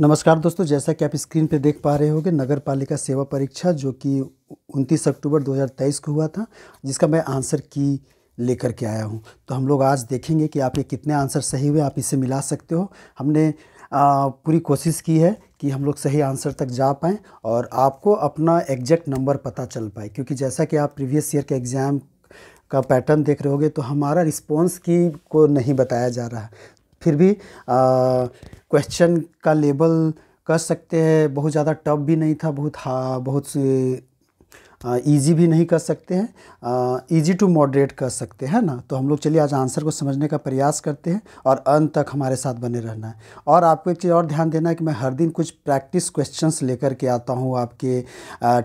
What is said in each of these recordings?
नमस्कार दोस्तों जैसा कि आप स्क्रीन पर देख पा रहे होंगे नगर पालिका सेवा परीक्षा जो कि 29 अक्टूबर 2023 को हुआ था जिसका मैं आंसर की लेकर के आया हूं तो हम लोग आज देखेंगे कि आपके कितने आंसर सही हुए आप इसे मिला सकते हो हमने आ, पूरी कोशिश की है कि हम लोग सही आंसर तक जा पाएँ और आपको अपना एग्जैक्ट नंबर पता चल पाए क्योंकि जैसा कि आप प्रीवियस ईयर के एग्ज़ाम का पैटर्न देख रहे होगे तो हमारा रिस्पॉन्स की को नहीं बताया जा रहा फिर भी क्वेश्चन का लेबल कर सकते हैं बहुत ज़्यादा टफ भी नहीं था बहुत हा बहुत ईजी भी नहीं कर सकते हैं ईजी टू मॉडरेट कर सकते हैं ना तो हम लोग चलिए आज आंसर को समझने का प्रयास करते हैं और अंत तक हमारे साथ बने रहना है और आपको एक चीज़ और ध्यान देना है कि मैं हर दिन कुछ प्रैक्टिस क्वेश्चंस लेकर के आता हूँ आपके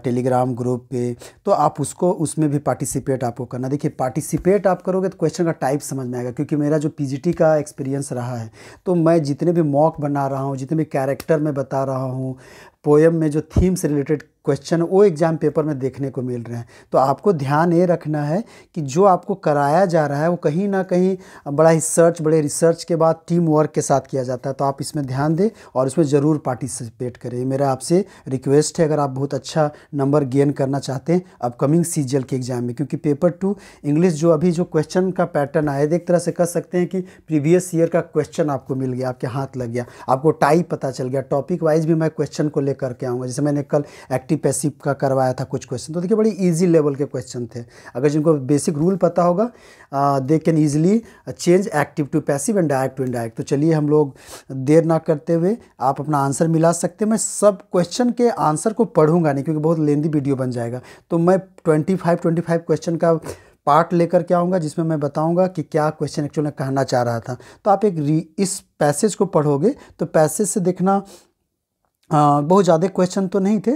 टेलीग्राम ग्रुप पे तो आप उसको उसमें भी पार्टिसिपेट आपको करना देखिए पार्टिसिपेट आप करोगे तो क्वेश्चन का टाइप समझ में आएगा क्योंकि मेरा जो पी का एक्सपीरियंस रहा है तो मैं जितने भी मॉक बना रहा हूँ जितने भी कैरेक्टर में बता रहा हूँ पोएम में जो थीम से रिलेटेड क्वेश्चन वो एग्ज़ाम पेपर में देखने को मिल रहे हैं तो आपको ध्यान ये रखना है कि जो आपको कराया जा रहा है वो कहीं ना कहीं बड़ा ही सर्च बड़े रिसर्च के बाद टीम वर्क के साथ किया जाता है तो आप इसमें ध्यान दें और इसमें ज़रूर पार्टिसिपेट करें मेरा आपसे रिक्वेस्ट है अगर आप बहुत अच्छा नंबर गेन करना चाहते हैं अपकमिंग सी के एग्ज़ाम में क्योंकि पेपर टू इंग्लिश जो अभी जो क्वेश्चन का पैटर्न आया एक तरह से कह सकते हैं कि प्रीवियस ईयर का क्वेश्चन आपको मिल गया आपके हाथ लग गया आपको टाइप पता चल गया टॉपिक वाइज भी मैं क्वेश्चन को लेकर के आऊँगा जैसे मैंने कल एक्ट एक्टिव पैसिव का करवाया था कुछ क्वेश्चन तो देखिए बड़ी इजी लेवल के क्वेश्चन थे अगर जिनको बेसिक रूल पता होगा they can easily change active to passive and direct to indirect तो चलिए हम लोग देर ना करते हुए आप अपना आंसर मिला सकते हैं मैं सब क्वेश्चन के आंसर को पढ़ूंगा नहीं क्योंकि बहुत लेंदी वीडियो बन जाएगा तो मैं twenty five twenty five question का पार्ट लेकर के आऊँगा जिसमें मैं बताऊँगा कि क्या क्वेश्चन एक्चुअल में कहना चाह रहा था तो आप एक इस पैसेज को पढ़ोगे तो पैसेज से देखना बहुत ज़्यादा क्वेश्चन तो नहीं थे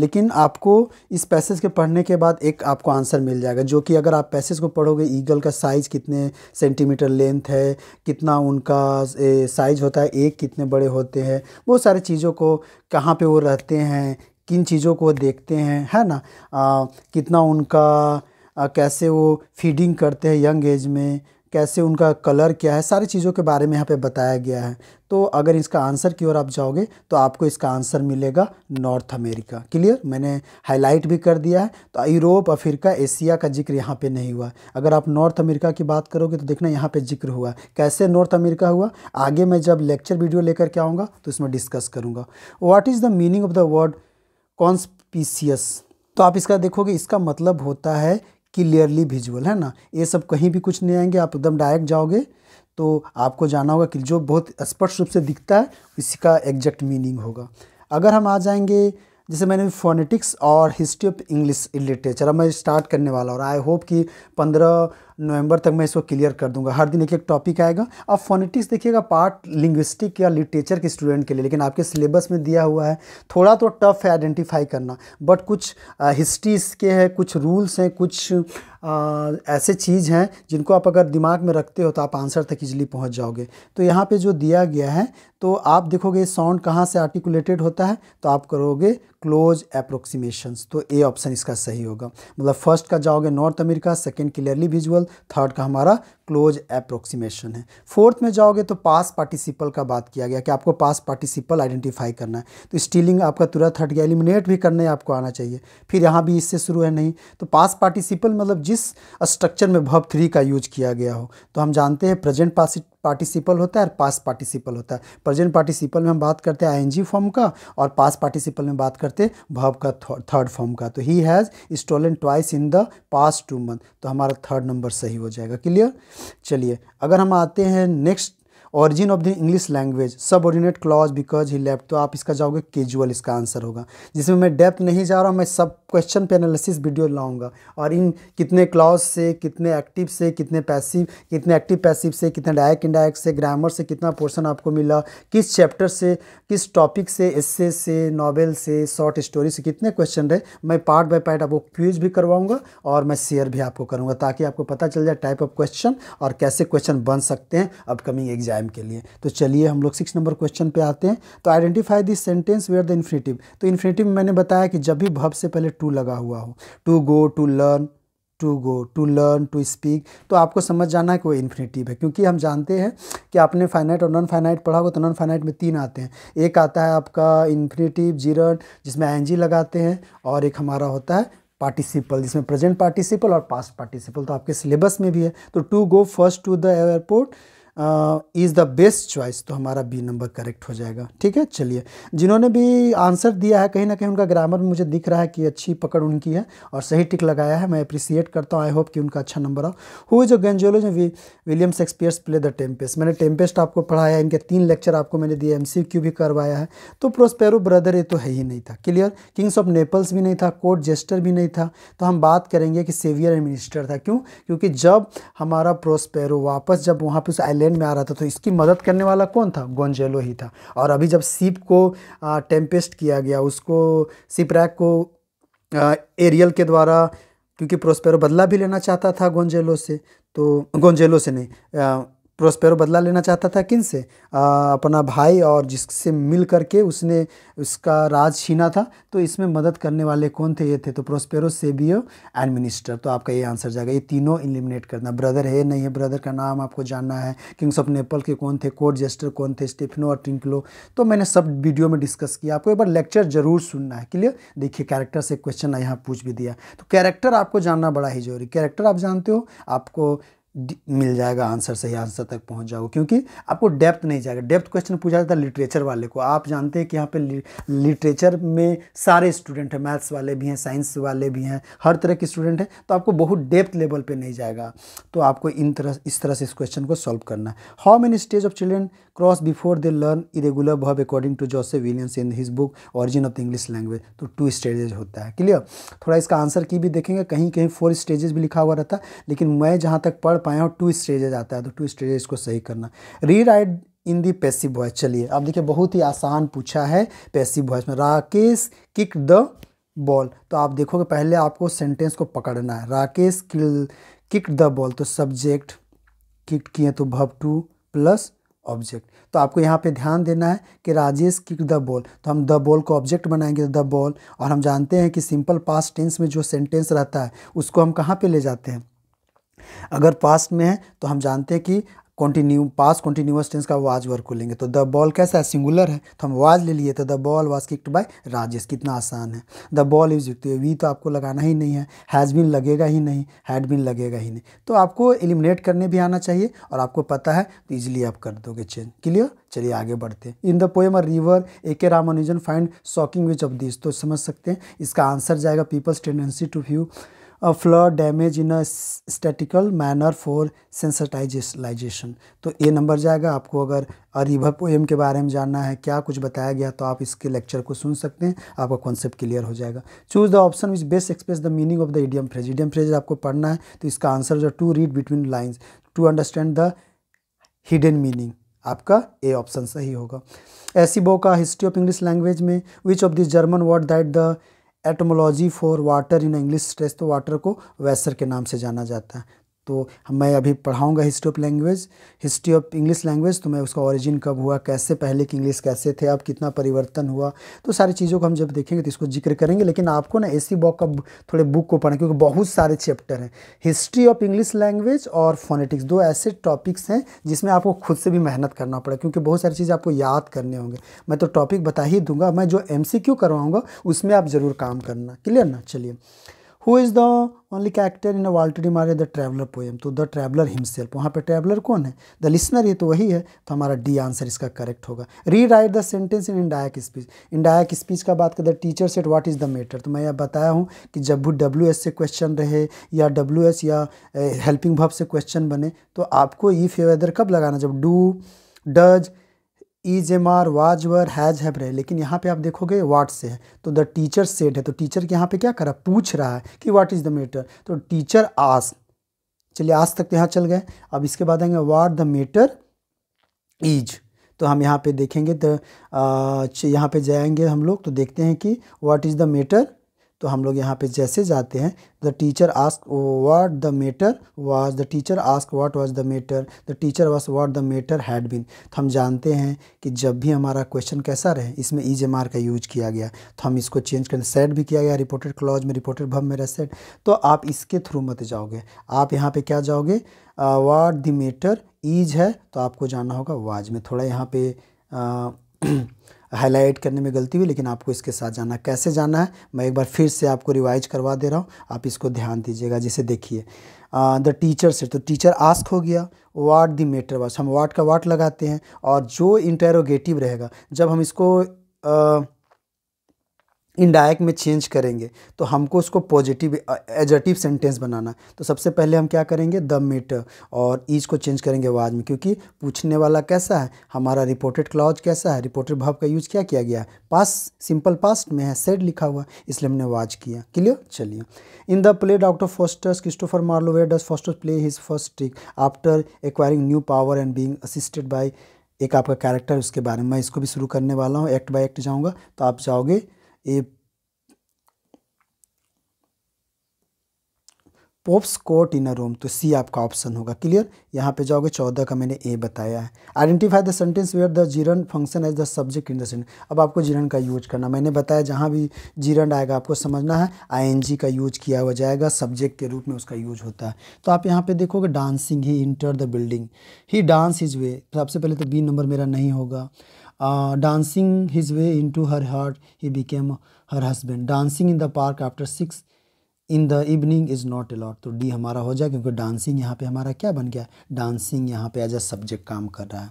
लेकिन आपको इस पैसेज के पढ़ने के बाद एक आपको आंसर मिल जाएगा जो कि अगर आप पैसेज को पढ़ोगे ईगल का साइज़ कितने सेंटीमीटर लेंथ है कितना उनका साइज़ होता है एक कितने बड़े होते हैं बहुत सारी चीज़ों को कहाँ पे वो रहते हैं किन चीज़ों को देखते हैं है ना आ, कितना उनका आ, कैसे वो फीडिंग करते हैं यंग एज में कैसे उनका कलर क्या है सारी चीज़ों के बारे में यहाँ पे बताया गया है तो अगर इसका आंसर की ओर आप जाओगे तो आपको इसका आंसर मिलेगा नॉर्थ अमेरिका क्लियर मैंने हाईलाइट भी कर दिया है तो यूरोप अफ्रीका एशिया का जिक्र यहाँ पे नहीं हुआ अगर आप नॉर्थ अमेरिका की बात करोगे तो देखना यहाँ पे जिक्र हुआ कैसे नॉर्थ अमेरिका हुआ आगे मैं जब लेक्चर वीडियो लेकर के आऊँगा तो इसमें डिस्कस करूँगा what is the meaning of the word conspicuous तो आप इसका देखोगे इसका मतलब होता है क्लियरली विजुअल है ना ये सब कहीं भी कुछ नहीं आएंगे आप एकदम डायरेक्ट जाओगे तो आपको जाना होगा कि जो बहुत स्पष्ट रूप से दिखता है इसका एग्जैक्ट मीनिंग होगा अगर हम आ जाएंगे जैसे मैंने फोनेटिक्स और हिस्ट्री ऑफ इंग्लिश लिटरेचर अब मैं स्टार्ट करने वाला और आई होप कि पंद्रह नवंबर तक मैं इसको क्लियर कर दूंगा हर दिन एक एक टॉपिक आएगा अब फोनेटिक्स देखिएगा पार्ट लिंग्विस्टिक या लिटरेचर के स्टूडेंट के लिए लेकिन आपके सिलेबस में दिया हुआ है थोड़ा तो टफ है आइडेंटिफाई करना बट कुछ हिस्ट्रीज uh, के हैं कुछ रूल्स हैं कुछ आ, ऐसे चीज़ हैं जिनको आप अगर दिमाग में रखते हो तो आप आंसर तक इजली पहुंच जाओगे तो यहाँ पे जो दिया गया है तो आप देखोगे साउंड कहाँ से आर्टिकुलेटेड होता है तो आप करोगे क्लोज अप्रोक्सीमेशंस तो ए ऑप्शन इसका सही होगा मतलब फर्स्ट का जाओगे North America second clearly visual third का हमारा क्लोज अप्रोक्सीमेशन है फोर्थ में जाओगे तो पास पार्टिसिपल का बात किया गया कि आपको पास पार्टिसिपल आइडेंटिफाई करना है तो स्टीलिंग आपका तुरंत हट गया एलिमिनेट भी करने आपको आना चाहिए फिर यहाँ भी इससे शुरू है नहीं तो पास पार्टिसिपल मतलब जिस स्ट्रक्चर में भव थ्री का यूज किया गया हो तो हम जानते हैं प्रेजेंट पास पार्टिसिपल होता है और पास पार्टिसिपल होता है प्रेजेंट पार्टिसिपल में हम बात करते हैं आईएनजी फॉर्म का और पास पार्टिसिपल में बात करते हैं भव का थर्ड फॉर्म का तो he has stolen twice in the past two month तो हमारा थर्ड नंबर सही हो जाएगा क्लियर चलिए अगर हम आते हैं next origin of the English language subordinate clause because he left तो आप इसका जाओगे केजुअल इसका आंसर होगा जिसमें मैं डेप्थ नहीं जा रहा हूँ मैं सब क्वेश्चन पे एनालिसिस वीडियो लाऊंगा और इन कितने क्लॉज से कितने एक्टिव से कितने पैसिव कितने एक्टिव पैसिव से कितने डायरेक्ट इंडायरेक्ट से ग्रामर से कितना पोर्सन आपको मिला किस चैप्टर से किस टॉपिक से एस्से से नॉवेल से शॉर्ट स्टोरी से कितने क्वेश्चन रहे मैं पार्ट बाय पार्ट आपको क्यूज भी करवाऊँगा और मैं शेयर भी आपको करूँगा ताकि आपको पता चल जाए टाइप ऑफ क्वेश्चन और कैसे क्वेश्चन बन सकते हैं अपकमिंग एग्जाम टाइम के लिए तो चलिए हम लोग सिक्स नंबर क्वेश्चन पे आते हैं तो identify this sentence where the infinitive तो इन्फिनेटिव में मैंने बताया कि जब भी भव से पहले टू लगा हुआ हो to go to learn to go to learn to speak तो आपको समझ जाना है कि वो इन्फिनेटिव है क्योंकि हम जानते हैं कि आपने फाइनाइट और नॉन फाइनाइट पढ़ा होगा तो नॉन फाइनाइट में तीन आते हैं एक आता है आपका इन्फिनेटिव जीरन जिसमें एनजी लगाते हैं और एक हमारा होता है पार्टिसिपल जिसमें प्रेजेंट पार्टिसिपल और पास्ट पार्टिसिपल तो आपके सिलेबस में भी है तो to go first to the airport is the best choice तो हमारा बी नंबर करेक्ट हो जाएगा ठीक है चलिए जिन्होंने भी आंसर दिया है कहीं ना कहीं उनका ग्रामर में मुझे दिख रहा है कि अच्छी पकड़ उनकी है और सही टिक लगाया है मैं अप्रिसिएट करता हूँ आई होप कि उनका अच्छा नंबर आओ who is we William Shakespeare's play the Tempest मैंने टेम्पेस्ट आपको पढ़ाया इनके तीन लेक्चर आपको मैंने दिए एम भी करवाया है तो प्रोस्पेरो ब्रदर ये तो है ही नहीं था क्लियर किंग्स ऑफ नेपल्स भी नहीं था कोर्ट जेस्टर भी नहीं था तो हम बात करेंगे कि सेवियर एंड मिनिस्टर था क्यों क्योंकि जब हमारा प्रोस्पेरो वापस जब वहाँ पर उस प्लेन में आ रहा था तो इसकी मदद करने वाला कौन था गोंजेलो ही था और अभी जब सीप को टेम्पेस्ट किया गया उसको सिपरैक को आ, एरियल के द्वारा क्योंकि प्रोस्पेरो बदला भी लेना चाहता था गोंजेलो से तो गोंजेलो से नहीं आ, प्रोस्पेरो बदला लेना चाहता था किन से आ, अपना भाई और जिससे मिल करके उसने उसका राज छीना था तो इसमें मदद करने वाले कौन थे ये थे तो प्रोस्पेरो सेबियो एंड मिनिस्टर तो आपका ये आंसर जाएगा ये तीनों इलिमिनेट करना ब्रदर है नहीं है ब्रदर का नाम आपको जानना है किंग्स ऑफ नेपल के कौन थे कोर्ट जेस्टर कौन थे स्टेफनो और ट्रिंकलो तो मैंने सब वीडियो में डिस्कस किया आपको एक बार लेक्चर जरूर सुनना है क्लियर देखिए कैरेक्टर से क्वेश्चन यहाँ पूछ भी दिया तो कैरेक्टर आपको जानना बड़ा ही जरूरी कैरेक्टर आप जानते हो आपको मिल जाएगा आंसर सही आंसर तक पहुंच जाओगे क्योंकि आपको डेप्थ नहीं जाएगा डेप्थ क्वेश्चन पूछा जाता है लिटरेचर वाले को आप जानते हैं कि यहाँ पे लिटरेचर में सारे स्टूडेंट हैं मैथ्स वाले भी हैं साइंस वाले भी हैं हर तरह के स्टूडेंट हैं तो आपको बहुत डेप्थ लेवल पे नहीं जाएगा तो आपको इन तरह इस तरह से इस क्वेश्चन को सॉल्व करना है how many stage of children cross before they learn irregular भव according to Jose Williams in his book origin of the English language तो टू स्टेजेज होता है क्लियर थोड़ा इसका आंसर की भी देखेंगे कहीं कहीं फोर स्टेजेज भी लिखा हुआ रहता है लेकिन मैं जहाँ तक पढ़ कर पाए और टू स्टेजेज आता है तो टू स्टेजेस को सही करना rewrite in the passive voice चलिए अब देखिए बहुत ही आसान पूछा है पैसिव वॉइस में राकेश किक द बॉल तो आप देखोगे पहले आपको सेंटेंस को पकड़ना है राकेश किक द बॉल तो सब्जेक्ट किक किए तो भव टू प्लस ऑब्जेक्ट तो आपको यहाँ पे ध्यान देना है कि राजेश किक द बॉल तो हम द बॉल को ऑब्जेक्ट बनाएंगे द बॉल और हम जानते हैं कि सिंपल पास्ट टेंस में जो सेंटेंस रहता है उसको हम कहाँ पे ले जाते हैं अगर पास्ट में है तो हम जानते हैं कि कॉन्टिन्यू पास कॉन्टिन्यूस टेंस का वाज वर्क को लेंगे तो द बॉल कैसा है सिंगुलर है तो हम वाज ले लिए तो the ball was kicked by Rajesh कितना आसान है द बॉल इज विक्ट वी तो आपको लगाना ही नहीं है हैज़ बिन लगेगा ही नहीं हैड बिन लगेगा ही नहीं तो आपको एलिमिनेट करने भी आना चाहिए और आपको पता है तो ईजिली आप कर दोगे चेंज क्लियर चलिए आगे बढ़ते हैं in the poem a river A K Ramanujan find shocking which of this तो समझ सकते हैं इसका आंसर जाएगा people's tendency to view a flood damage in a statical manner for sensitization तो ए नंबर जाएगा आपको अगर रिवर पोएम के बारे में जानना है क्या कुछ बताया गया तो आप इसके लेक्चर को सुन सकते हैं आपका कॉन्सेप्ट क्लियर हो जाएगा choose the option which best express the meaning of the idiom phrase idiom phrase आपको पढ़ना है तो इसका आंसर जो to read between lines to understand the hidden meaning आपका ए ऑप्शन सही होगा बो का हिस्ट्री ऑफ इंग्लिश लैंग्वेज में which of this German word that the etymology for water in English stress तो वाटर को वैसर के नाम से जाना जाता है तो मैं अभी पढ़ाऊँगा history of language history of English language तो मैं उसका ओरिजिन कब हुआ कैसे पहले की इंग्लिश कैसे थे अब कितना परिवर्तन हुआ तो सारी चीज़ों को हम जब देखेंगे तो इसको जिक्र करेंगे लेकिन आपको ना एसी बॉक का थोड़े बुक को पढ़ना क्योंकि बहुत सारे चैप्टर हैं हिस्ट्री ऑफ इंग्लिश लैंग्वेज और फोनेटिक्स दो ऐसे टॉपिक्स हैं जिसमें आपको खुद से भी मेहनत करना पड़ेगा क्योंकि बहुत सारी चीज़ें आपको याद करने होंगे मैं तो टॉपिक बता ही दूंगा मैं जो एम करवाऊँगा उसमें आप ज़रूर काम करना क्लियर ना चलिए who is the only character in Walter de Mare the traveller poem तो द ट्रैवलर हिमसेल्फ वहाँ पे ट्रैवलर कौन है द लिसनर ये तो वही है तो हमारा डी आंसर इसका करेक्ट होगा rewrite the sentence in indirect speech indirect speech का बात कर the teacher said what is the matter तो मैं यह बताया हूँ कि जब भी डब्ल्यू एस से क्वेश्चन रहे या डब्ल्यू एस या हेल्पिंग भब से क्वेश्चन बने तो आपको ई e फेवेदर कब लगाना जब do does is am are was were has have रहे लेकिन यहाँ पे आप देखोगे वाट से है तो द टीचर सेड है तो टीचर के यहाँ पे क्या करा पूछ रहा है कि वाट इज़ द मेटर तो टीचर आस चलिए आज तक तो यहाँ चल गए अब इसके बाद आएंगे वाट द मेटर इज तो हम यहाँ पे देखेंगे तो यहाँ पे जाएंगे हम लोग तो देखते हैं कि वाट इज़ द मेटर तो हम लोग यहाँ पे जैसे जाते हैं the teacher ask what the matter was the teacher ask what was the matter the teacher was what the matter had been तो हम जानते हैं कि जब भी हमारा क्वेश्चन कैसा रहे इसमें ई जेम आर का यूज किया गया तो हम इसको चेंज करें सेट भी किया गया रिपोर्टेड क्लॉज में रिपोर्टेड भव में सेट तो आप इसके थ्रू मत जाओगे आप यहाँ पर क्या जाओगे वाट द मेटर ईज है तो आपको जाना होगा वाज में थोड़ा यहाँ पे आ, हाईलाइट करने में गलती हुई लेकिन आपको इसके साथ जाना कैसे जाना है मैं एक बार फिर से आपको रिवाइज करवा दे रहा हूँ आप इसको ध्यान दीजिएगा जिसे देखिए द टीचर से तो टीचर आस्क हो गया वाट दी मेटर वास हम वाट का वाट लगाते हैं और जो इंटेरोगेटिव रहेगा जब हम इसको uh, इनडायरेक्ट में चेंज करेंगे तो हमको उसको पॉजिटिव एजटिव सेंटेंस बनाना तो सबसे पहले हम क्या करेंगे द मीटर और ईज को चेंज करेंगे वाज में क्योंकि पूछने वाला कैसा है हमारा रिपोर्टेड क्लॉज कैसा है रिपोर्टेड भाव का यूज क्या किया गया है पास सिंपल पास्ट में है सेड लिखा हुआ इसलिए हमने वाज किया क्लियर चलिए in the play Doctor Faustus Christopher Marlowe does Faustus play his first trick after acquiring new power and being assisted by एक आपका कैरेक्टर उसके बारे में मैं इसको भी शुरू करने वाला हूँ एक्ट बाय एक्ट जाऊँगा तो आप जाओगे a Pope's court in a room तो सी आपका ऑप्शन होगा क्लियर यहाँ पे जाओगे चौदह का मैंने ए बताया है identify the sentence where the gerund function as the subject in the sentence अब आपको जीरन का यूज करना मैंने बताया जहाँ भी जीरन आएगा आपको समझना है आईएनजी का यूज किया हुआ जाएगा सब्जेक्ट के रूप में उसका यूज होता है तो आप यहाँ पे देखोगे dancing he enter the building he dance is वे सबसे पहले तो बी नंबर मेरा नहीं होगा Uh, dancing his way into her heart, he became her husband. Dancing in the park after six in the evening is not allowed तो D हमारा हो जाए क्योंकि डांसिंग यहाँ पे हमारा क्या बन गया डांसिंग यहाँ पे एज अ सब्जेक्ट काम कर रहा है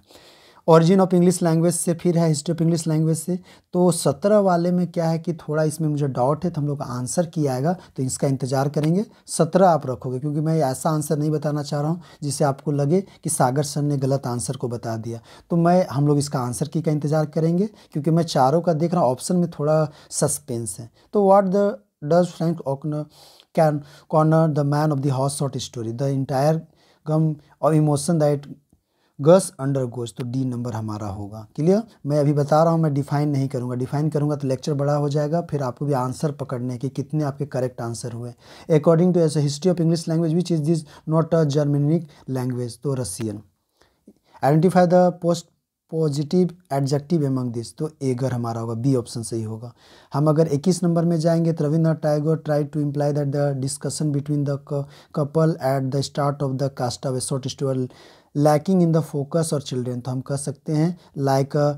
ओरिजिन ऑफ इंग्लिश लैंग्वेज से फिर है हिस्ट्री ऑफ इंग्लिश लैंग्वेज से तो सत्रह वाले में क्या है कि थोड़ा इसमें मुझे डाउट है तो हम लोग आंसर किया आएगा तो इसका इंतजार करेंगे सत्रह आप रखोगे क्योंकि मैं ऐसा आंसर नहीं बताना चाह रहा हूँ जिससे आपको लगे कि सागर सर ने गलत आंसर को बता दिया तो मैं हम लोग इसका आंसर की का इंतजार करेंगे क्योंकि मैं चारों का देख रहा हूँ ऑप्शन में थोड़ा सस्पेंस है तो what the does Frank O'Connor can corner the man of the house short story the entire gamut और emotion that Gus undergoes तो डी नंबर हमारा होगा क्लियर मैं अभी बता रहा हूँ मैं डिफाइन नहीं करूँगा डिफाइन करूँगा तो लेक्चर बड़ा हो जाएगा फिर आपको भी आंसर पकड़ने के कितने आपके करेक्ट आंसर हुए according to as history of English language which is this not a Germanic language तो Russian identify the post positive adjective among this तो एगर हमारा होगा बी ऑप्शन सही होगा हम अगर इक्कीस नंबर में जाएंगे तो Rabindra Tagore try to imply that the discussion between the couple at the start of the cast of a short story lacking in the focus और चिल्ड्रेन तो हम कह सकते हैं लाइक अ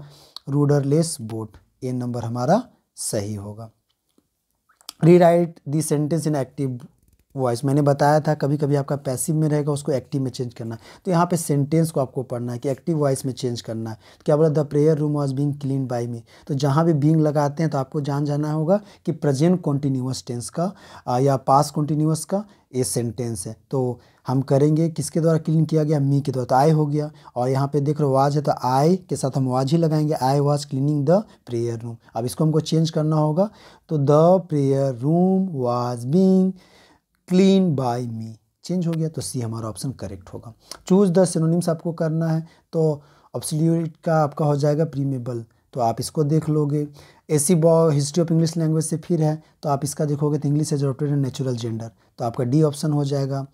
रूडरलेस बोट ये नंबर हमारा सही होगा rewrite the sentence in active voice मैंने बताया था कभी कभी आपका पैसिव में रहेगा उसको एक्टिव में चेंज करना है तो यहाँ पे सेंटेंस को आपको पढ़ना है कि एक्टिव वॉइस में चेंज करना है तो क्या बोला the prayer room was being clean by me तो जहाँ भी बींग लगाते हैं तो आपको जान जाना होगा कि प्रेजेंट कॉन्टिन्यूस टेंस का या पास कॉन्टीन्यूस का ये सेंटेंस है तो हम करेंगे किसके द्वारा क्लीन किया गया मी के द्वारा तो आई हो गया और यहाँ पे देख रहे हो वाज है तो आई के साथ हम वाज ही लगाएंगे I was cleaning the prayer room अब इसको हमको चेंज करना होगा तो the prayer room was being clean by me change हो गया तो सी हमारा ऑप्शन करेक्ट होगा चूज द सिनोनिम्स आपको करना है तो ऑब्सल्यूट का आपका हो जाएगा प्रीमेबल तो आप इसको देख लोगे ऐसी बॉ हिस्ट्री ऑफ इंग्लिश लैंग्वेज से फिर है तो आप इसका देखोगे तो English has adopted and natural gender तो आपका डी ऑप्शन हो जाएगा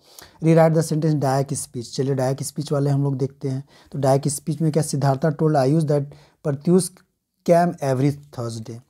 rewrite the sentence direct speech चलिए डायक स्पीच वाले हम लोग देखते हैं तो डायक स्पीच में क्या Siddhartha told I use that परत्यूज़ कैम एवरी थर्सडे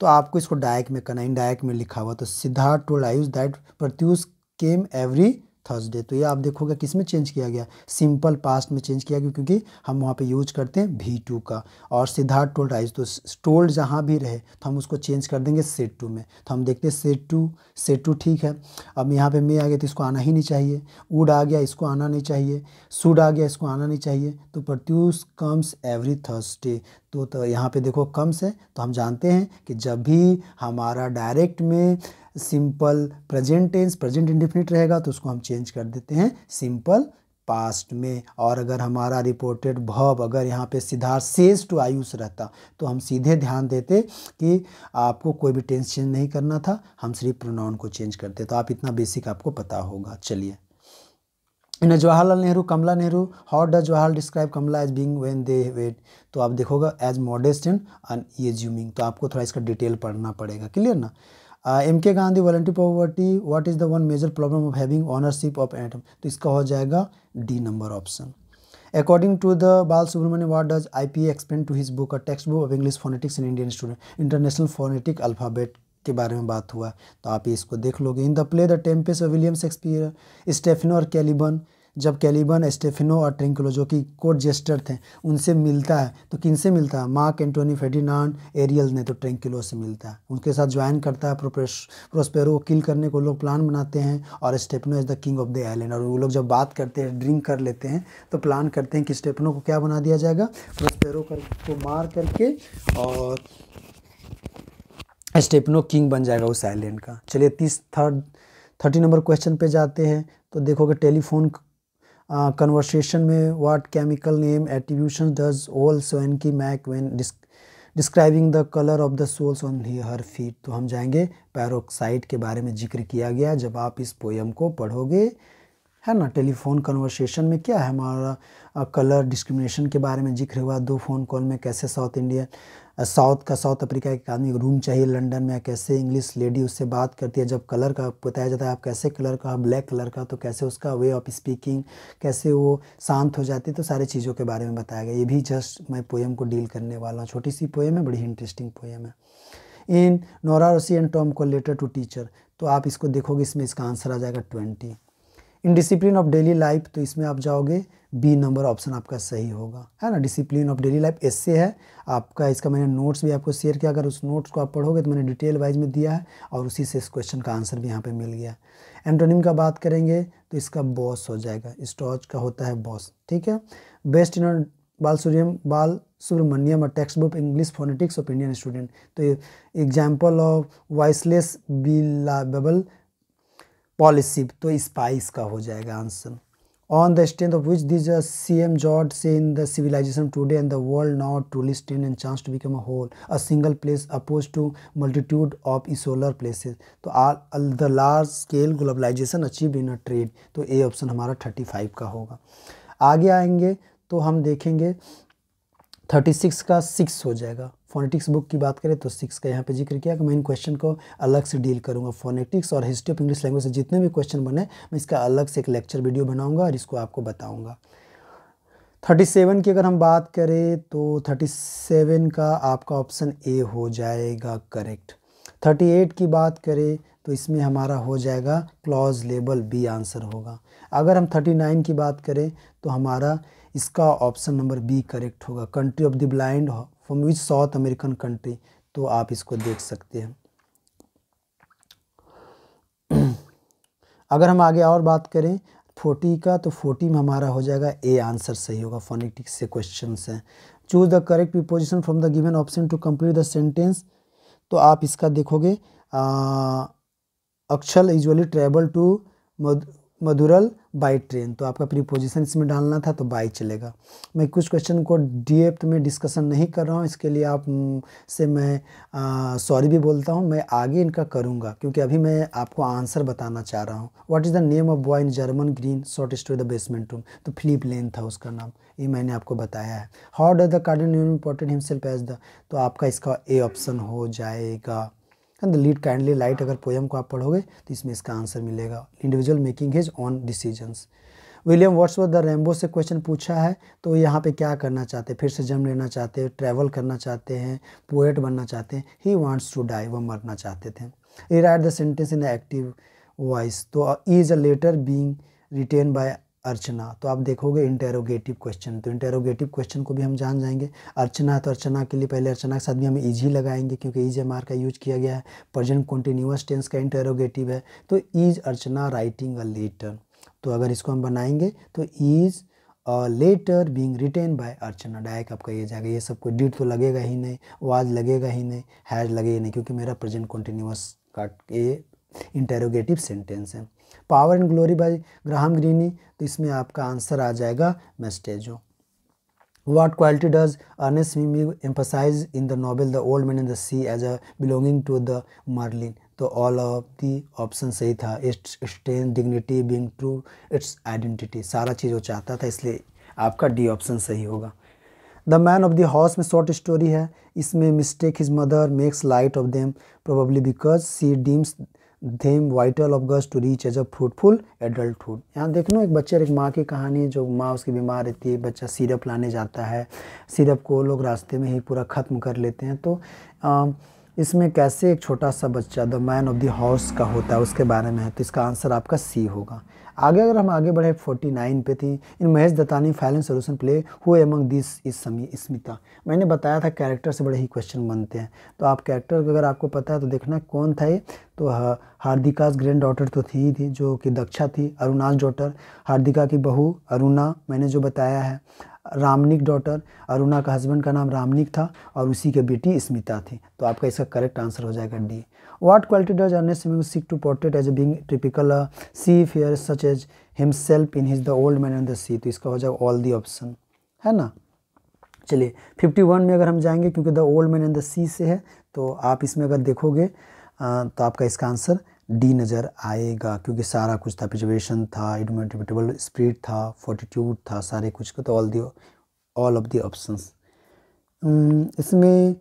तो आपको इसको डायक में करना इन डायक में लिखा हुआ तो Siddharth told I use that परत्यूज़ केम एवरी थर्सडे तो ये आप देखोगे किस में चेंज किया गया सिंपल पास्ट में चेंज किया गया क्योंकि हम वहाँ पे यूज करते हैं भी टू का और सिद्धार्थ टोल्ड आइज तो टोल्ड जहाँ भी रहे तो हम उसको चेंज कर देंगे सेट टू में तो हम देखते हैं सेट टू सेट टू ठीक है अब यहाँ पे मे आ गया तो इसको आना ही नहीं चाहिए उड आ गया इसको आना नहीं चाहिए सुड आ गया इसको आना नहीं चाहिए तो प्रत्यूस कम्स एवरी थर्सडे तो, तो यहाँ पे देखो कम्स है तो हम जानते हैं कि जब भी हमारा डायरेक्ट में simple present tense present indefinite रहेगा तो उसको हम चेंज कर देते हैं सिंपल पास्ट में और अगर हमारा रिपोर्टेड भव अगर यहाँ पे सीधा सेज टू आयुष रहता तो हम सीधे ध्यान देते कि आपको कोई भी टेंस चेंज नहीं करना था हम सिर्फ प्रोनाउन को चेंज करते तो आप इतना बेसिक आपको पता होगा चलिए in Jawaharlal Nehru Kamala Nehru how does Jawaharlal describe Kamala as being when they wed तो आप देखोगा as modest and unassuming तो आपको थोड़ा इसका डिटेल पढ़ना पड़ेगा क्लियर ना M K Gandhi voluntary poverty what is the one major problem of having ownership of atom तो इसका हो जाएगा D number option according to the Bala Subramanya what does I P explain to his book a textbook of English phonetics in Indian student international phonetic alphabet के बारे में बात हुआ तो आप इसको देख लोगे in the play the Tempest William Shakespeare Stephano और कैलिबन जब कैलिबन स्टेफिनो और ट्रिंकलो जो कि कोर्ट जेस्टर थे उनसे मिलता है तो किनसे मिलता है मार्क एंटोनी फेडिनान एरियल ने तो ट्रेंकिलो से मिलता है उनके साथ ज्वाइन करता है प्रोस्पेरो को किल करने को लोग प्लान बनाते हैं और Stephano is the king of the island और वो लोग जब बात करते हैं ड्रिंक कर लेते हैं तो प्लान करते हैं कि स्टेफनो को क्या बना दिया जाएगा प्रोस्पेरो कर, को मार करके और स्टेपनो किंग बन जाएगा उस आइलैंड का चलिए तीस थर्ड थर्टी नंबर क्वेश्चन पे जाते हैं तो देखोगे टेलीफोन कन्वर्सेशन uh, में what chemical name attribution does Wole Soyinka make when describing the colour of the soles on he her feet तो हम जाएंगे पैरोक्साइड के बारे में जिक्र किया गया जब आप इस पोएम को पढ़ोगे है ना टेलीफोन कन्वर्सेशन में क्या है हमारा कलर डिस्क्रिमिनेशन के बारे में जिक्र हुआ दो फ़ोन कॉल में कैसे साउथ इंडियन साउथ का साउथ अफ्रीका एक आदमी रूम चाहिए लंदन में कैसे इंग्लिश लेडी उससे बात करती है जब कलर का बताया जाता है आप कैसे कलर का ब्लैक कलर का तो कैसे उसका वे ऑफ स्पीकिंग कैसे वो शांत हो जाती है तो सारे चीज़ों के बारे में बताया गया ये भी जस्ट मैं पोएम को डील करने वाला हूँ छोटी सी पोएम है बड़ी इंटरेस्टिंग पोएम है in Nora Rossi and Tom को लेटर टू टीचर तो आप इसको देखोगे इसमें इसका आंसर आ जाएगा twenty in discipline of daily life तो इसमें आप जाओगे बी नंबर ऑप्शन आपका सही होगा है ना डिसिप्लिन ऑफ डेली लाइफ एस है आपका इसका मैंने नोट्स भी आपको शेयर किया अगर उस नोट्स को आप पढ़ोगे तो मैंने डिटेल वाइज में दिया है और उसी से इस क्वेश्चन का आंसर भी यहाँ पे मिल गया एंटोनिम का बात करेंगे तो इसका बॉस हो जाएगा स्टॉच का होता है बॉस ठीक है बेस्ट इन बाल सूर्यम बाल सुब्रमण्यम और text book English phonetics of Indian student तो example of voiceless bilabial plosive तो स्पाइस का हो जाएगा answer on the strength of which these C M George से in the civilisation today and the world not truly stand and chance to become a whole a single place oppose to multitude of solar places तो all the large scale globalisation achieve in a trade तो A option हमारा thirty five का होगा आगे आएंगे तो हम देखेंगे थर्टी सिक्स का सिक्स हो जाएगा फोनेटिक्स बुक की बात करें तो सिक्स का यहाँ पे जिक्र किया कि मैं इन क्वेश्चन को अलग से डील करूँगा फोनेटिक्स और हिस्ट्री ऑफ इंग्लिश लैंग्वेज से जितने भी क्वेश्चन बने मैं इसका अलग से एक लेक्चर वीडियो बनाऊँगा और इसको आपको बताऊँगा थर्टी सेवन की अगर हम बात करें तो थर्टी सेवन का आपका ऑप्शन ए हो जाएगा करेक्ट थर्टी एट की बात करें तो इसमें हमारा हो जाएगा क्लॉज लेबल बी आंसर होगा अगर हम थर्टी नाइन की बात करें तो हमारा इसका ऑप्शन नंबर बी करेक्ट होगा country of the blind from which South American country तो आप इसको देख सकते हैं अगर हम आगे और बात करें फोर्टी का तो फोर्टी में हमारा हो जाएगा ए आंसर सही होगा फोनेटिक्स से क्वेश्चन हैं choose the correct preposition from the given option to complete the sentence तो आप इसका देखोगे अक्षल यूजली ट्रेवल टू मधुरल बाई ट्रेन तो आपका प्रीपोजिशन इसमें डालना था तो बाई चलेगा मैं कुछ क्वेश्चन को डीएप्थ में डिस्कशन नहीं कर रहा हूँ इसके लिए आप से मैं सॉरी भी बोलता हूँ मैं आगे इनका करूँगा क्योंकि अभी मैं आपको आंसर बताना चाह रहा हूँ what is the name of boy in Graham Greene short story the basement room तो फिलिप लेन था उसका नाम ये मैंने आपको बताया है how does the garden imported himself as the तो आपका इसका ए ऑप्शन हो जाएगा can the lead kindly light अगर पोएम को आप पढ़ोगे तो इसमें इसका आंसर मिलेगा individual making his own decisions William Wordsworth the rainbow से क्वेश्चन पूछा है तो यहाँ पे क्या करना चाहते हैं फिर से जन्म लेना चाहते हैं ट्रैवल करना चाहते हैं पोएट बनना चाहते हैं ही वांट्स टू डाई वो मरना चाहते थे E write the sentence in active voice तो is a letter being written by Archana तो आप देखोगे इंटेरोगेटिव क्वेश्चन तो इंटेरोगेटिव क्वेश्चन को भी हम जान जाएंगे अर्चना तो अर्चना के लिए पहले अर्चना के साथ भी हम ईजी e लगाएंगे क्योंकि ईज e एम का यूज किया गया है प्रजेंट कॉन्टिन्यूस टेंस का इंटेरोगेटिव है तो is Archana writing a letter तो अगर इसको हम बनाएंगे तो is letter being written by Archana direct आपका ये जाएगा ये सब कोई डिट तो लगेगा ही नहीं वाज लगेगा ही नहीं हैज लगेगा ही नहीं क्योंकि मेरा प्रजेंट कॉन्टिन्यूस का ये इंटेरोगेटिव सेंटेंस है power and glory by Graham Greene तो इसमें आपका आंसर आ जाएगा mestizo what quality does Ernest Mimi emphasise in the novel the old man in the sea as a belonging to the Merlin? तो all of the option सही था its stand dignity being true its identity सारा चीज़ वो चाहता था इसलिए आपका डी ऑप्शन सही होगा the man of the house में शॉर्ट स्टोरी है इसमें mistake his mother makes light of them probably because she deems them vital of Gus to reach as a fruitful adulthood यहाँ देख लो एक बच्चे और एक माँ की कहानी है जो माँ उसकी बीमार रहती है बच्चा सिरप लाने जाता है सिरप को लोग रास्ते में ही पूरा ख़त्म कर लेते हैं तो आ, इसमें कैसे एक छोटा सा बच्चा the man of the house का होता है उसके बारे में है तो इसका आंसर आपका सी होगा आगे अगर हम आगे बढ़े 49 पे थी in Mahesh Dattani and solution play हुए एमंग दिस इज स्मिता मैंने बताया था कैरेक्टर से बड़े ही क्वेश्चन बनते हैं तो आप कैरेक्टर अगर आपको पता है तो देखना कौन था ये तो हार्दिकाज ग्रैंड डॉटर तो थी ही थी जो कि दक्षा थी अरुणाज डॉटर हार्दिका की बहू अरुणा मैंने जो बताया है रामनिक डॉटर अरुणा का हस्बैंड का नाम रामनिक था और उसी की बेटी स्मिता थी तो आपका इसका करेक्ट आंसर हो जाएगा D what quality does Ernest Hemingway seek to portray as a typical seafarer such as himself in his The old Man and the Sea तो इसका हो जाएगा ऑल दी ऑप्शन है ना चलिए 51 में अगर हम जाएंगे क्योंकि The old Man and the Sea से है तो आप इसमें अगर देखोगे तो आपका इसका आंसर डी नज़र आएगा क्योंकि सारा कुछ था प्रिजर्वेशन था एडमेटिबल स्प्रिट था फोर्टीट्यूड था सारे कुछ का तो all the all of the options इसमें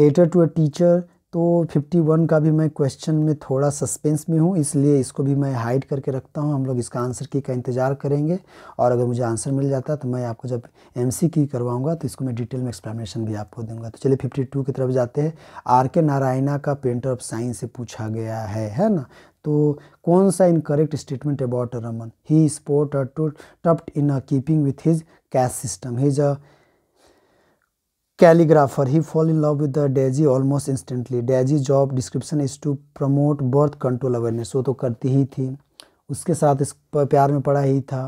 लेटर टू अ टीचर तो 51 का भी मैं क्वेश्चन में थोड़ा सस्पेंस में हूँ इसलिए इसको भी मैं हाइड करके रखता हूँ हम लोग इसका आंसर की का इंतज़ार करेंगे और अगर मुझे आंसर मिल जाता है तो मैं आपको जब एम सी की करवाऊँगा तो इसको मैं डिटेल में एक्सप्लेनेशन भी आपको दूंगा तो चलिए 52 की तरफ जाते हैं आर के नारायणा का पेंटर ऑफ साइंस से पूछा गया है है ना तो कौन सा incorrect statement about Raman he sport tapped in a keeping with his cash system his a calligrapher he fall in love with the Daisy almost instantly Daisy job description is to promote birth control awareness वो तो करती ही थी उसके साथ इस प्यार में पड़ा ही था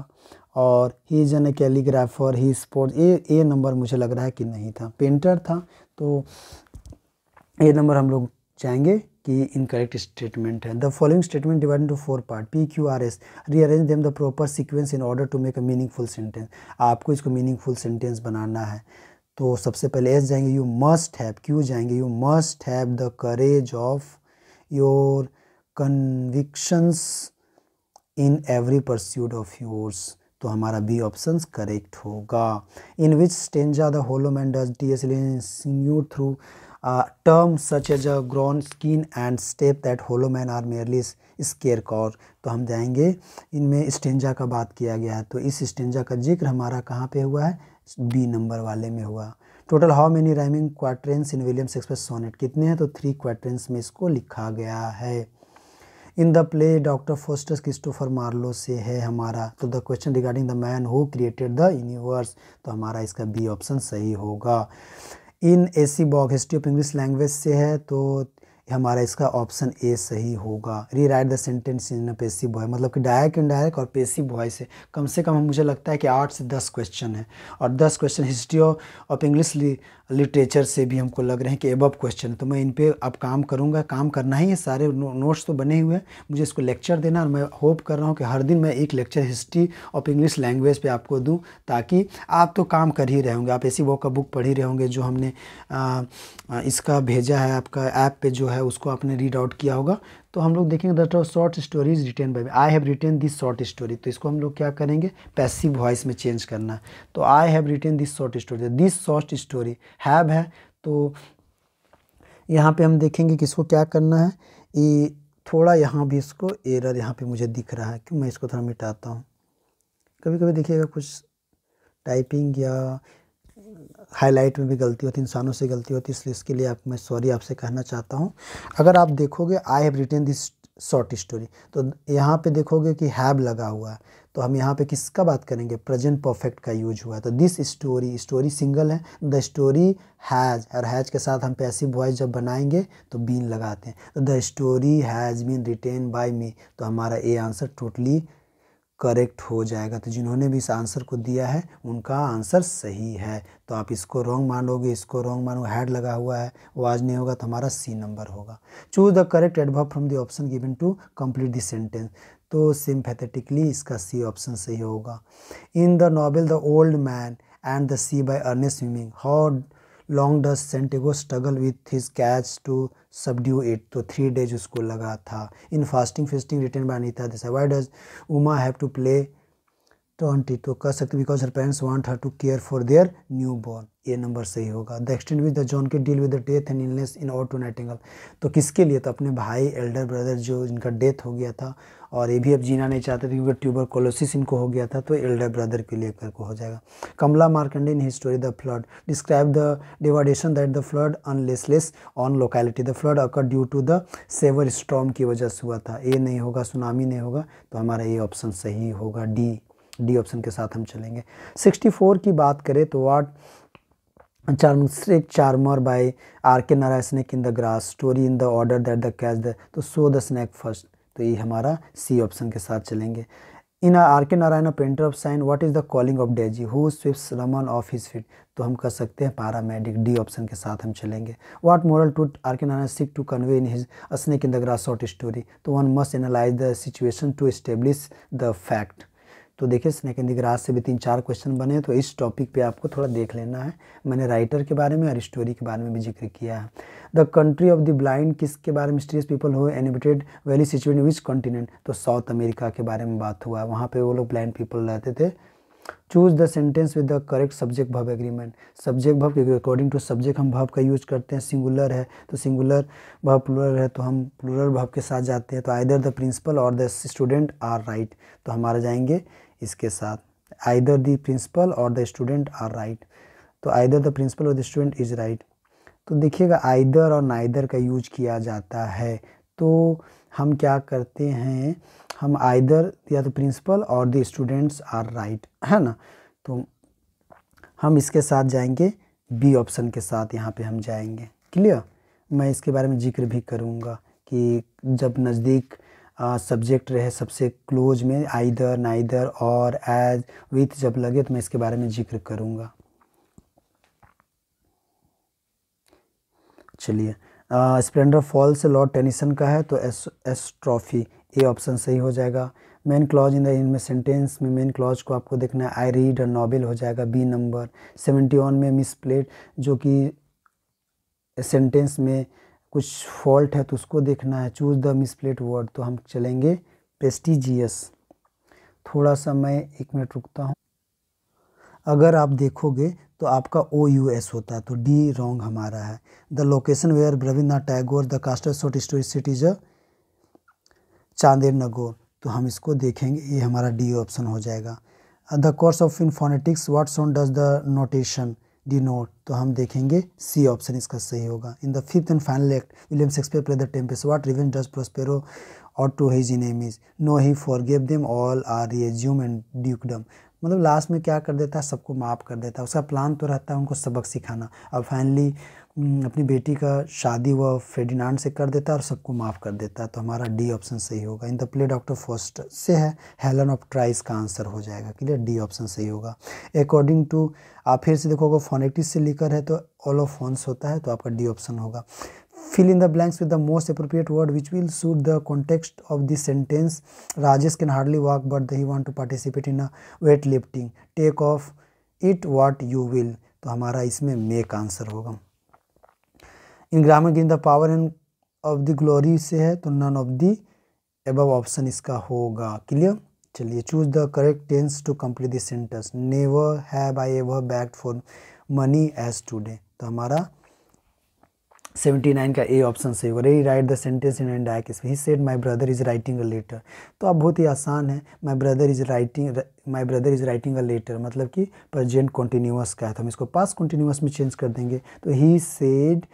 और he is an calligrapher he sport a A number मुझे लग रहा है कि नहीं था पेंटर था तो ए नंबर हम लोग चाहेंगे कि इनकरेक्ट स्टेटमेंट है the following statement divide into four part P Q R S rearrange them the proper sequence in order to make a meaningful sentence आपको इसको मीनिंगफुल सेंटेंस बनाना है तो सबसे पहले एस जाएंगे यू मस्ट हैव क्यू जाएंगे you must have the courage of your convictions in every pursuit of yours तो हमारा बी ऑप्शन करेक्ट होगा in which stanza the hollow man does D S U through term such as a grown skin and step that hollow man are merely scarecrow तो हम जाएंगे इनमें stanza का बात किया गया है तो इस स्टेंजा का जिक्र हमारा कहाँ पे हुआ है बी नंबर वाले में हुआ total how many rhyming quatrains in William Shakespeare sonnet कितने हैं तो थ्री क्वाट्रेंस में इसको लिखा गया है in the play Doctor Faustus Christopher Marlowe से है हमारा तो the question regarding the man who created the universe तो हमारा इसका बी ऑप्शन सही होगा in A C Baugh history of English language से है तो हमारा इसका ऑप्शन ए सही होगा rewrite the sentence in passive voice मतलब कि डायरेक्ट इनडायरेक्ट और पेसिव बॉय से कम से कम मुझे लगता है कि आठ से दस क्वेश्चन है और दस question history of English literature से भी हमको लग रहे हैं कि एबब क्वेश्चन तो मैं इन पर अब काम करूँगा काम करना ही है सारे नो, नोट्स तो बने हुए हैं मुझे इसको लेक्चर देना और मैं होप कर रहा हूँ कि हर दिन मैं एक lecture history of English language पे आपको दूँ ताकि आप तो काम कर ही रहे होंगे आप ऐसी वो का बुक पढ़ ही रहे होंगे जो हमने आ, इसका भेजा है आपका ऐप पर जो है उसको आपने रीड आउट किया होगा तो हम लोग देखेंगे that short is written by I have written this short story तो इसको हम लोग क्या करेंगे पैसिव वॉइस में चेंज करना तो I have written this short story this short story have है तो यहाँ पे हम देखेंगे कि इसको क्या करना है ये थोड़ा यहाँ भी इसको एरर यहाँ पे मुझे दिख रहा है क्यों मैं इसको थोड़ा मिटाता हूँ कभी कभी देखिएगा कुछ टाइपिंग या हाईलाइट में भी गलती होती है इंसानों से गलती होती है इसलिए इसके लिए आप मैं सॉरी आपसे कहना चाहता हूँ अगर आप देखोगे I have written this short story तो यहाँ पे देखोगे कि हैव लगा हुआ है तो हम यहाँ पे किसका बात करेंगे प्रेजेंट परफेक्ट का यूज हुआ है तो दिस स्टोरी स्टोरी सिंगल है द स्टोरी हैज़ और हैज़ के साथ हम पैसिव वॉइस जब बनाएंगे तो बीन लगाते हैं तो the story has been written by me तो हमारा ए आंसर टोटली करेक्ट हो जाएगा तो जिन्होंने भी इस आंसर को दिया है उनका आंसर सही है तो आप इसको रॉन्ग मानोगे इसको रॉन्ग मानोगे हेड लगा हुआ है वो आज नहीं होगा तो हमारा सी नंबर होगा choose the correct adverb from the option given to complete the sentence तो सिंपैथेटिकली इसका सी ऑप्शन सही होगा in the novel The old Man and the Sea by Ernest Hemingway how long does Santiago struggle with his catch to subdue it तो three days उसको लगा था in fasting feasting written by Anita Desai why does Uma have to play twenty तो कर सकते because her parents want her to care for their newborn ये number सही होगा the extend with the John के deal with the death and illness in ode to Nightingale तो किसके लिए तो अपने भाई एल्डर ब्रदर जो जिनका डेथ हो गया था और ये भी अब जीना नहीं चाहते थे क्योंकि ट्यूबर कोलोसिस इनको हो गया था तो एल्डर ब्रदर के लिए को हो जाएगा Kamala Markandaya in history the flood describe the devastation that the flood on on locality the flood occur due to the severe storm की वजह से हुआ था ए नहीं होगा सुनामी नहीं होगा तो हमारा ये ऑप्शन सही होगा डी डी ऑप्शन के साथ हम चलेंगे फोर की बात करें तो what characteristic charmer by R K Narayan in the grass story in the order that the catch the तो सो द स्नैक फर्स्ट तो ये हमारा सी ऑप्शन के साथ चलेंगे in R K Narayan painter of sign what is the calling of Daisy who sweeps Raman off his feet तो हम कर सकते हैं पैरामेडिक डी ऑप्शन के साथ हम चलेंगे what moral to R K Narayan seek to convey in his snake in the grass short story तो one must analyse the situation to establish the fact तो देखिए स्नैक एंड ग्रास से भी तीन चार क्वेश्चन बने हैं तो इस टॉपिक पे आपको थोड़ा देख लेना है मैंने राइटर के बारे में और स्टोरी के बारे में भी जिक्र किया है the country of the blind किसके बारे में stories people who animated valley situate which continent तो साउथ अमेरिका के बारे में बात हुआ है वहाँ पर वो लोग ब्लाइंड पीपल रहते थे choose the sentence with the correct subject भव एग्रीमेंट सब्जेक्ट भव क्योंकि अकॉर्डिंग टू सब्जेक्ट हम भव का यूज करते हैं सिंगुलर है तो सिंगुलर भव प्लुरल है तो हम प्लुरल भव के साथ जाते हैं तो either the principal or the student are right तो हमारा जाएंगे इसके साथ either the principal or the student are right तो either the principal or the student is right तो देखिएगा आइदर और नाइदर का यूज किया जाता है तो हम क्या करते हैं हम आइदर या तो principal or the students are right है ना तो हम इसके साथ जाएंगे बी ऑप्शन के साथ यहाँ पे हम जाएंगे क्लियर मैं इसके बारे में जिक्र भी करूँगा कि जब नज़दीक सब्जेक्ट रहे सबसे क्लोज में either neither or as with जब लगे तो मैं इसके बारे में जिक्र करूँगा चलिए स्प्लेंडर फॉल्स लॉर्ड टेनिसन का है तो S S trophy A option सही हो जाएगा मेन क्लॉज इन द में सेंटेंस में मेन क्लॉज को आपको देखना है आई रीड अ नॉवेल हो जाएगा बी नंबर सेवेंटी वन में मिस प्लेट जो कि सेंटेंस में कुछ फॉल्ट है तो उसको देखना है चूज़ द मिसप्लेट वर्ड तो हम चलेंगे प्रेस्टिजियस थोड़ा सा मैं एक मिनट रुकता हूँ अगर आप देखोगे तो आपका ओ यू एस होता है तो डी रॉन्ग हमारा है the location where Rabindranath Tagore the castor short story cities Chandernagore तो हम इसको देखेंगे ये हमारा डी ऑप्शन हो जाएगा the course of in phonetics what sound does the notation denote तो हम देखेंगे सी ऑप्शन इसका सही होगा in the fifth and final act William Shakespeare play the Tempest what revenge does Prospero or to his is no he forgave them all are resume and dukedom मतलब last में क्या कर देता है सबको माफ़ कर देता है उसका प्लान तो रहता है उनको सबक सिखाना अब फाइनली हम्म, अपनी बेटी का शादी वह फेडिनान से कर देता है और सबको माफ़ कर देता है तो हमारा डी ऑप्शन सही होगा in the play Doctor Faustus से है हेलन ऑफ ट्राइस का आंसर हो जाएगा क्लियर डी ऑप्शन सही होगा अकॉर्डिंग टू आप फिर से देखो अगर फोनेटिस से लिखकर है तो ऑल ऑफ फोन्स होता है तो आपका डी ऑप्शन होगा fill in the blanks with the most appropriate word which will suit the context of this sentence Rajesh can hardly walk but the he want to participate in a weight lifting take off it what you will तो हमारा इसमें make answer होगा in Graham Greene the power and of the glory से है तो none of the above option इसका होगा clear चलिए choose the correct tense to complete this sentence never have I ever backed for money as today तो हमारा 79 का A option सही होगा rewrite the sentence in and he said my brother is writing a letter तो अब बहुत ही आसान है my brother is writing my brother is writing a letter मतलब कि प्रेजेंट कंटिन्यूस का है तो हम इसको पास कंटिन्यूस में चेंज कर देंगे तो ही सेड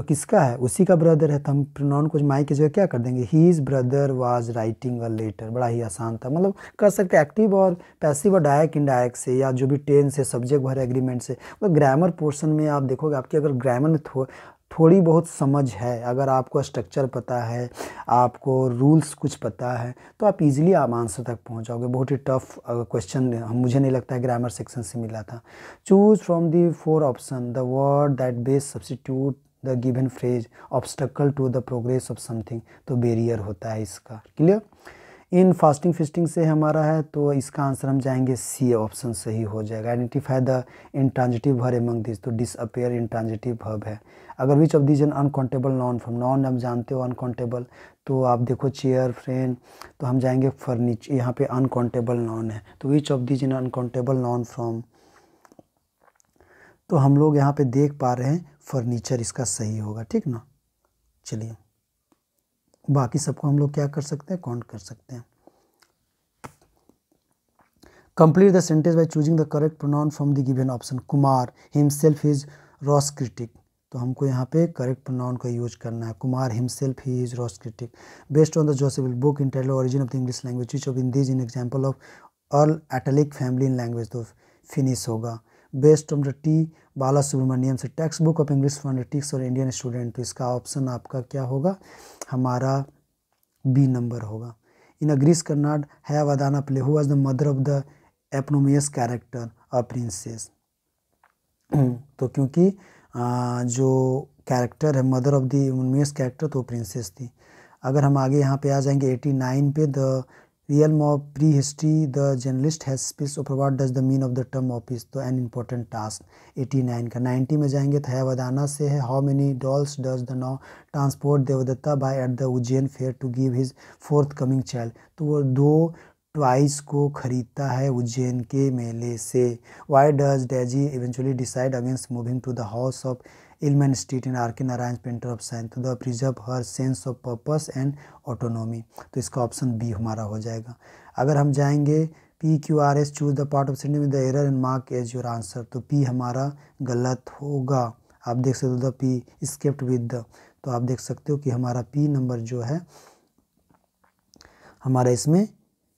तो किसका है उसी का ब्रदर है तो हम प्रोनाउन कुछ माई की जगह क्या कर देंगे he is brother was writing a letter बड़ा ही आसान था मतलब कर सकते एक्टिव और पैसिव और डायरेक्ट इनडायरेक्ट से या जो भी टेन से सब्जेक्ट भरे एग्रीमेंट से तो ग्रामर पोर्शन में आप देखोगे आपकी अगर ग्रामर में थो, थोड़ी बहुत समझ है अगर आपको स्ट्रक्चर पता है आपको रूल्स कुछ पता है तो आप इजीली आप आंसर तक पहुंच जाओगे बहुत ही टफ क्वेश्चन मुझे नहीं लगता है ग्रामर सेक्शन से मिला था choose from the four option the word that best substitute the given phrase obstacle to the progress of something तो बेरियर होता है इसका क्लियर इन फास्टिंग फिस्टिंग से हमारा है तो इसका आंसर हम जाएंगे सी ऑप्शन सही हो जाएगा identify the intransitive verb among this तो डिसअपेयर इंट्रांजिटिव हर्ब है अगर which of these an uncountable noun form noun हम जानते हो अनकाउंटेबल तो आप देखो चेयर फ्रेन तो हम जाएंगे फर्नीचर यहाँ पे अनकाउंटेबल नॉन है तो which of this an uncountable noun from तो हम लोग यहाँ पे देख पा रहे हैं फर्नीचर इसका सही होगा ठीक ना चलिए बाकी सबको हम लोग क्या कर सकते हैं काउंट कर सकते हैं complete the sentence by choosing the correct pronoun from the given option Kumar himself is harsh critic तो हमको यहाँ पे करेक्ट प्रोनाउन का यूज करना है Kumar himself he is harsh critic based on the Jespersen book in tell origin of the English language of in these in example of early Italic family in language तो finish होगा based on the T Bala Subramaniam से textbook of English phonetics और Indian student तो इसका option आपका क्या होगा हमारा बी नंबर होगा इन ग्रीस कर्नाड है Hayavadana play who the mother of the eponymous character a princess तो क्योंकि जो कैरेक्टर है mother of the eponymous character तो प्रिंसेस थी अगर हम आगे यहाँ पे आ जाएंगे एटी नाइन पे the real mop prehistory the journalist has speech opera what does the mean of the term office तो an important task eighty nine का नाइन्टी में जाएंगे थया वदाना से है how many dolls does the now transport Devadatta by at the Ujjain fair to give his forthcoming child तो वो दो twice को खरीदता है उज्जैन के मेले से why does Daisy eventually decide against moving to the house of street Street R K Narayan painter of science to the preserve her sense of purpose and autonomy तो इसका ऑप्शन बी हमारा हो जाएगा अगर हम जाएंगे P Q R S choose the part of sentence with the error and mark as your answer तो P हमारा गलत होगा आप देख सकते हो द पी स्केप्ट विद द तो आप देख सकते हो कि हमारा पी नंबर जो है हमारा इसमें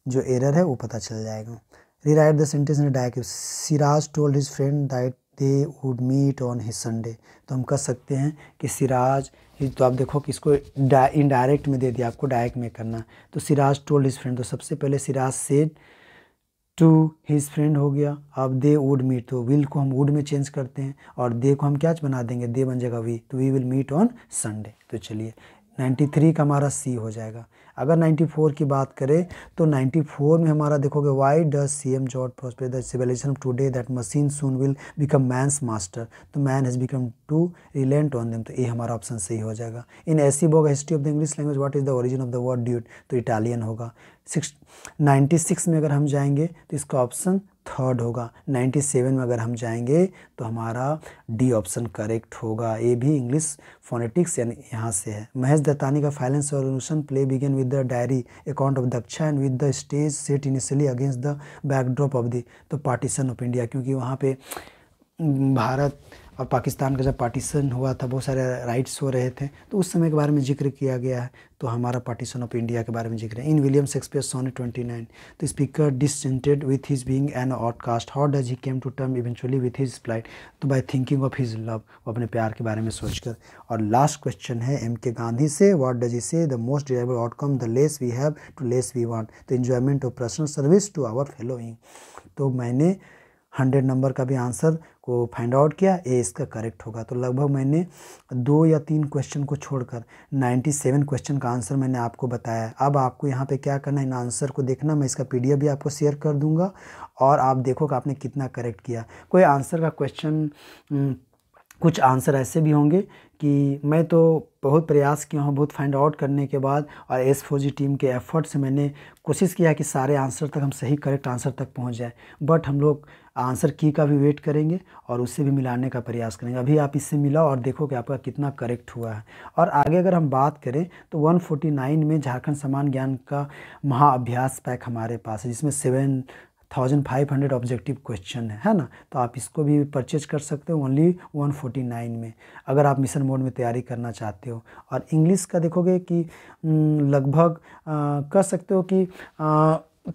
जो एरर है वो पता चल जाएगा rewrite the sentence in direct Siraj told his friend that they would meet on his Sunday तो हम कह सकते हैं कि सिराज तो आप देखो कि इसको इनडायरेक्ट में दे दिया आपको डायरेक्ट में करना तो सिराज टोल्ड हिज फ्रेंड तो सबसे पहले Siraj said to his friend हो गया अब दे वुड मीट तो विल को हम वुड में चेंज करते हैं और दे को हम क्या बना देंगे दे बन जाएगा वी तो we will meet on Sunday तो चलिए 93 का हमारा सी हो जाएगा अगर 94 की बात करें तो 94 में हमारा देखोगे why does C M Joad prosper the civilization of today that machine soon will become man's master तो man has become too reliant on them तो ये हमारा ऑप्शन सही हो जाएगा in A C Baugh history of the English language what is the origin of the word duet तो Italian होगा ninety six में अगर हम जाएंगे तो इसका ऑप्शन थर्ड होगा 97 में अगर हम जाएंगे तो हमारा डी ऑप्शन करेक्ट होगा ये भी इंग्लिश फोनेटिक्स यानी यहाँ से है महेश दत्तानी का फाइनेंस अनुशन play begin with the diary account of Daksha and with the stage set initially against the backdrop of the तो पार्टीशन ऑफ इंडिया क्योंकि वहाँ पे भारत और पाकिस्तान का जब पार्टीशन हुआ था बहुत सारे राइट्स हो रहे थे तो उस समय के बारे में जिक्र किया गया है तो हमारा पार्टीशन ऑफ इंडिया के बारे में जिक्र है in William Shakespeare sonnet twenty nine the speaker discontented with his being an outcast how does he came to term eventually with his plight तो by thinking of his love वो अपने प्यार के बारे में सोचकर और लास्ट क्वेश्चन है एम के गांधी से what does he say the most desirable outcome the less we have to less we want the enjoyment of personal service to our following तो मैंने हंड्रेड नंबर का भी आंसर को find out किया ए इसका correct होगा तो लगभग मैंने दो या तीन क्वेश्चन को छोड़कर 97 क्वेश्चन का आंसर मैंने आपको बताया अब आपको यहाँ पे क्या करना है इन आंसर को देखना मैं इसका पीडीएफ भी आपको शेयर कर दूँगा और आप देखो कि आपने कितना करेक्ट किया कोई आंसर का क्वेश्चन कुछ आंसर ऐसे भी होंगे कि मैं तो बहुत प्रयास किया हूँ बहुत फाइंड आउट करने के बाद और एस फोजी टीम के एफ़र्ट से मैंने कोशिश किया कि सारे आंसर तक हम सही करेक्ट आंसर तक पहुँच जाए बट हम लोग आंसर की का भी वेट करेंगे और उससे भी मिलाने का प्रयास करेंगे अभी आप इससे मिलाओ और देखो कि आपका कितना करेक्ट हुआ है और आगे अगर हम बात करें तो 149 में झारखंड समान ज्ञान का महाअभ्यास पैक हमारे पास है जिसमें seven thousand five hundred objective question है है ना तो आप इसको भी परचेज कर सकते हो ओनली वन फोर्टी नाइन में अगर आप मिशन मोड में तैयारी करना चाहते हो और इंग्लिश का देखोगे कि लगभग कह सकते हो कि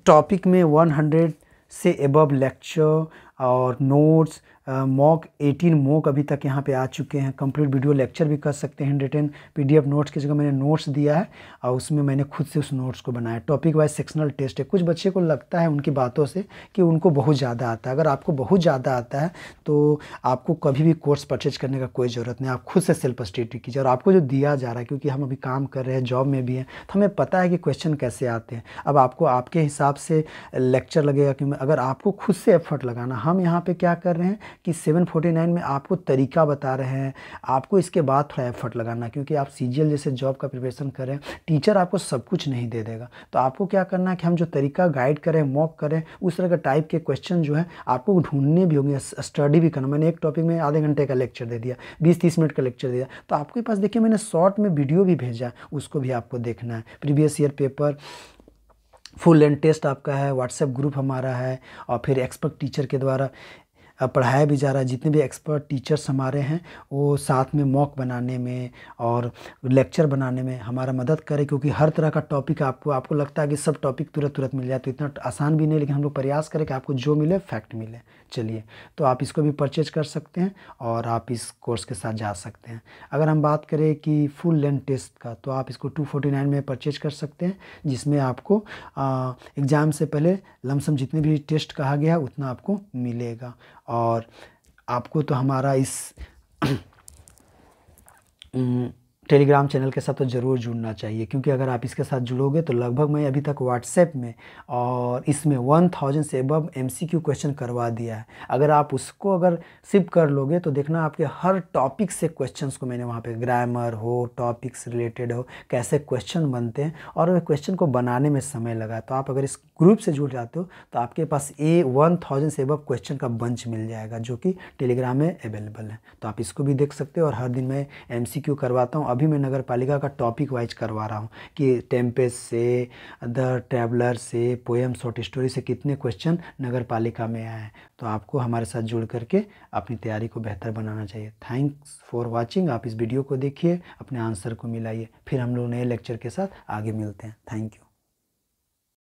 टॉपिक में वन हंड्रेड से एबव लेक्चर और नोट्स मॉक एटीन मॉक अभी तक यहाँ पे आ चुके हैं कंप्लीट वीडियो लेक्चर भी कर सकते हैं पी डी एफ नोट्स की जगह मैंने नोट्स दिया है और उसमें मैंने खुद से उस नोट्स को बनाया टॉपिक वाइज सेक्शनल टेस्ट है कुछ बच्चे को लगता है उनकी बातों से कि उनको बहुत ज़्यादा आता है अगर आपको बहुत ज़्यादा आता है तो आपको कभी भी कोर्स परचेज करने का कोई ज़रूरत नहीं आप खुद से सेल्फ स्टडी कीजिए और आपको जो दिया जा रहा है क्योंकि हम अभी काम कर रहे हैं जॉब में भी हैं तो हमें पता है कि क्वेश्चन कैसे आते हैं अब आपको आपके हिसाब से लेक्चर लगेगा कि अगर आपको खुद से एफर्ट लगाना हम यहाँ पे क्या कर रहे हैं कि 749 में आपको तरीका बता रहे हैं आपको इसके बाद थोड़ा एफर्ट लगाना क्योंकि आप सी जैसे जॉब का प्रिपरेशन कर रहे हैं टीचर आपको सब कुछ नहीं दे देगा तो आपको क्या करना है कि हम जो तरीका गाइड करें मॉक करें उस तरह का टाइप के क्वेश्चन जो है आपको ढूंढने भी होंगे स्टडी भी करना मैंने एक टॉपिक में आधे घंटे का लेक्चर दे दिया बीस तीस मिनट का लेक्चर दिया तो आपके पास देखिए मैंने शॉर्ट में वीडियो भी भेजा उसको भी आपको देखना है previous year paper full and test आपका है व्हाट्सएप ग्रुप हमारा है और फिर एक्सपर्ट टीचर के द्वारा पढ़ाया भी जा रहा है जितने भी एक्सपर्ट टीचर्स हमारे हैं वो साथ में मॉक बनाने में और लेक्चर बनाने में हमारा मदद करे क्योंकि हर तरह का टॉपिक आपको आपको लगता है कि सब टॉपिक तुरंत तुरंत मिल जाए तो इतना आसान भी नहीं लेकिन हम लोग प्रयास करें कि आपको जो मिले फैक्ट मिले चलिए तो आप इसको भी परचेज कर सकते हैं और आप इस कोर्स के साथ जा सकते हैं अगर हम बात करें कि फुल लेंथ टेस्ट का तो आप इसको 249 में परचेज कर सकते हैं जिसमें आपको एग्ज़ाम से पहले लमसम जितने भी टेस्ट कहा गया उतना आपको मिलेगा और आपको तो हमारा इस टेलीग्राम चैनल के साथ तो ज़रूर जुड़ना चाहिए क्योंकि अगर आप इसके साथ जुड़ोगे तो लगभग मैं अभी तक व्हाट्सएप में और इसमें वन थाउजेंड से अबव एम क्वेश्चन करवा दिया है अगर आप उसको अगर सिप कर लोगे तो देखना आपके हर टॉपिक से क्वेश्चंस को मैंने वहाँ पे ग्रामर हो टॉपिक्स रिलेटेड हो कैसे क्वेश्चन बनते हैं और क्वेश्चन को बनाने में समय लगा तो आप अगर इस ग्रुप से जुड़ जाते हो तो आपके पास ए वन थाउजेंड से अब क्वेश्चन का बंच मिल जाएगा जो कि टेलीग्राम में अवेलेबल है तो आप इसको भी देख सकते हो और हर दिन मैं एम करवाता हूँ अभी मैं नगर पालिका का टॉपिक वाइज करवा रहा हूँ कि टेम्पेस से अदर ट्रेवलर से पोएम शॉर्ट स्टोरी से कितने क्वेश्चन नगर पालिका में आए हैं तो आपको हमारे साथ जुड़ करके अपनी तैयारी को बेहतर बनाना चाहिए थैंक्स फॉर वॉचिंग आप इस वीडियो को देखिए अपने आंसर को मिलाइए फिर हम लोग नए लेक्चर के साथ आगे मिलते हैं थैंक यू